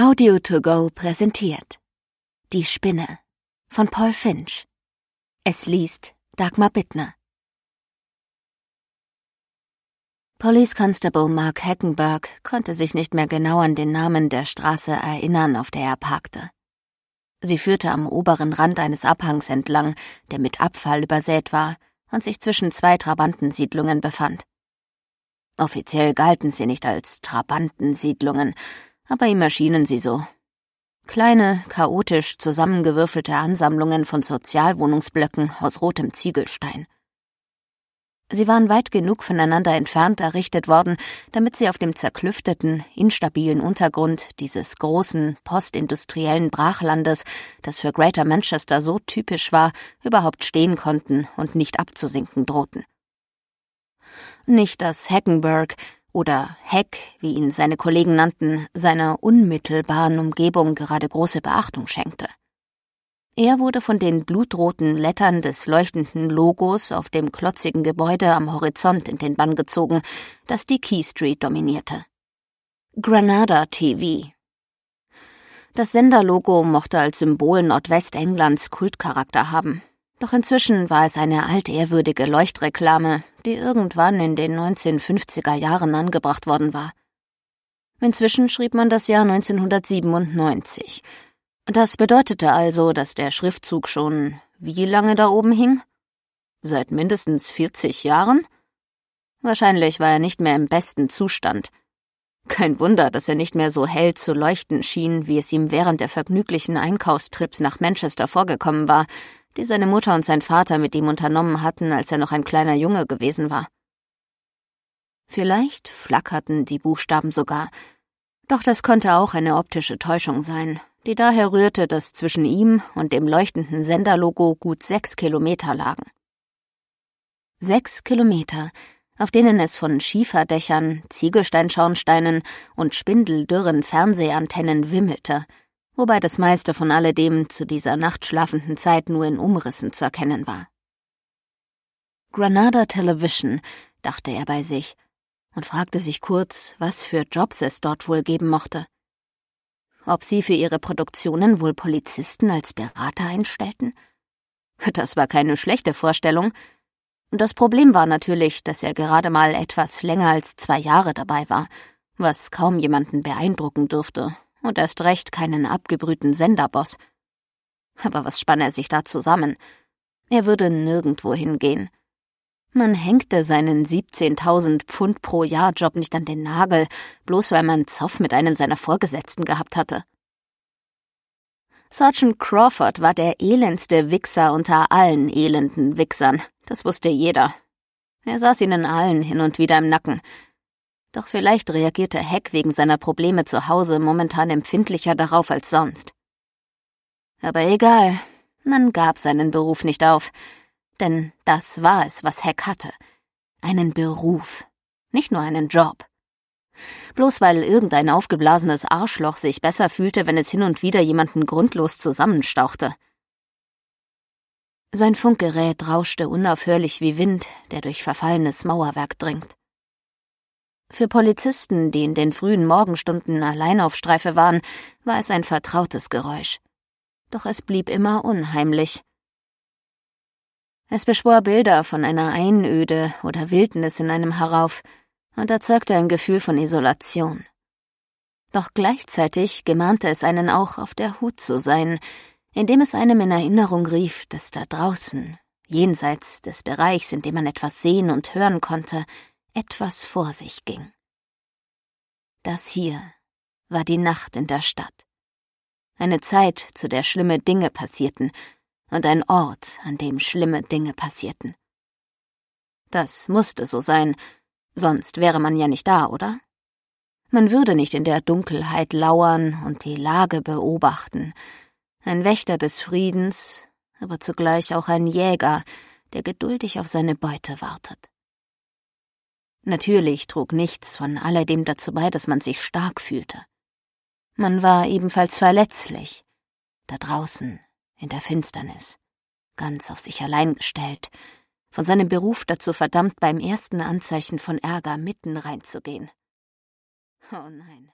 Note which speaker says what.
Speaker 1: Audio to go präsentiert Die Spinne von Paul Finch. Es liest Dagmar Bittner. Police Constable Mark Hackenberg konnte sich nicht mehr genau an den Namen der Straße erinnern, auf der er parkte. Sie führte am oberen Rand eines Abhangs entlang, der mit Abfall übersät war und sich zwischen zwei Trabantensiedlungen befand. Offiziell galten sie nicht als Trabantensiedlungen, aber ihm erschienen sie so. Kleine, chaotisch zusammengewürfelte Ansammlungen von Sozialwohnungsblöcken aus rotem Ziegelstein. Sie waren weit genug voneinander entfernt errichtet worden, damit sie auf dem zerklüfteten, instabilen Untergrund dieses großen, postindustriellen Brachlandes, das für Greater Manchester so typisch war, überhaupt stehen konnten und nicht abzusinken drohten. Nicht, dass Hackenberg, oder Heck, wie ihn seine Kollegen nannten, seiner unmittelbaren Umgebung gerade große Beachtung schenkte. Er wurde von den blutroten Lettern des leuchtenden Logos auf dem klotzigen Gebäude am Horizont in den Bann gezogen, das die Key Street dominierte. Granada TV. Das Senderlogo mochte als Symbol Nordwestenglands Kultcharakter haben. Doch inzwischen war es eine altehrwürdige Leuchtreklame, die irgendwann in den 1950er Jahren angebracht worden war. Inzwischen schrieb man das Jahr 1997. Das bedeutete also, dass der Schriftzug schon wie lange da oben hing? Seit mindestens 40 Jahren? Wahrscheinlich war er nicht mehr im besten Zustand. Kein Wunder, dass er nicht mehr so hell zu leuchten schien, wie es ihm während der vergnüglichen Einkaufstrips nach Manchester vorgekommen war, die seine Mutter und sein Vater mit ihm unternommen hatten, als er noch ein kleiner Junge gewesen war. Vielleicht flackerten die Buchstaben sogar, doch das konnte auch eine optische Täuschung sein, die daher rührte, dass zwischen ihm und dem leuchtenden Senderlogo gut sechs Kilometer lagen. Sechs Kilometer, auf denen es von Schieferdächern, Ziegelsteinschornsteinen und spindeldürren Fernsehantennen wimmelte – wobei das meiste von alledem zu dieser nachtschlafenden Zeit nur in Umrissen zu erkennen war. Granada Television, dachte er bei sich und fragte sich kurz, was für Jobs es dort wohl geben mochte. Ob sie für ihre Produktionen wohl Polizisten als Berater einstellten? Das war keine schlechte Vorstellung. Das Problem war natürlich, dass er gerade mal etwas länger als zwei Jahre dabei war, was kaum jemanden beeindrucken dürfte, und erst recht keinen abgebrühten Senderboss. Aber was spann er sich da zusammen? Er würde nirgendwo hingehen. Man hängte seinen 17.000 Pfund pro Jahr Job nicht an den Nagel, bloß weil man Zoff mit einem seiner Vorgesetzten gehabt hatte. Sergeant Crawford war der elendste Wichser unter allen elenden Wichsern. Das wusste jeder. Er saß ihnen allen hin und wieder im Nacken, doch vielleicht reagierte Heck wegen seiner Probleme zu Hause momentan empfindlicher darauf als sonst. Aber egal, man gab seinen Beruf nicht auf, denn das war es, was Heck hatte. Einen Beruf, nicht nur einen Job. Bloß weil irgendein aufgeblasenes Arschloch sich besser fühlte, wenn es hin und wieder jemanden grundlos zusammenstauchte. Sein Funkgerät rauschte unaufhörlich wie Wind, der durch verfallenes Mauerwerk dringt. Für Polizisten, die in den frühen Morgenstunden allein auf Streife waren, war es ein vertrautes Geräusch. Doch es blieb immer unheimlich. Es beschwor Bilder von einer Einöde oder Wildnis in einem herauf und erzeugte ein Gefühl von Isolation. Doch gleichzeitig gemahnte es einen auch, auf der Hut zu sein, indem es einem in Erinnerung rief, dass da draußen, jenseits des Bereichs, in dem man etwas sehen und hören konnte, etwas vor sich ging. Das hier war die Nacht in der Stadt. Eine Zeit, zu der schlimme Dinge passierten, und ein Ort, an dem schlimme Dinge passierten. Das musste so sein, sonst wäre man ja nicht da, oder? Man würde nicht in der Dunkelheit lauern und die Lage beobachten. Ein Wächter des Friedens, aber zugleich auch ein Jäger, der geduldig auf seine Beute wartet. Natürlich trug nichts von alledem dazu bei, dass man sich stark fühlte. Man war ebenfalls verletzlich, da draußen, in der Finsternis, ganz auf sich allein gestellt, von seinem Beruf dazu verdammt, beim ersten Anzeichen von Ärger mitten reinzugehen. Oh nein.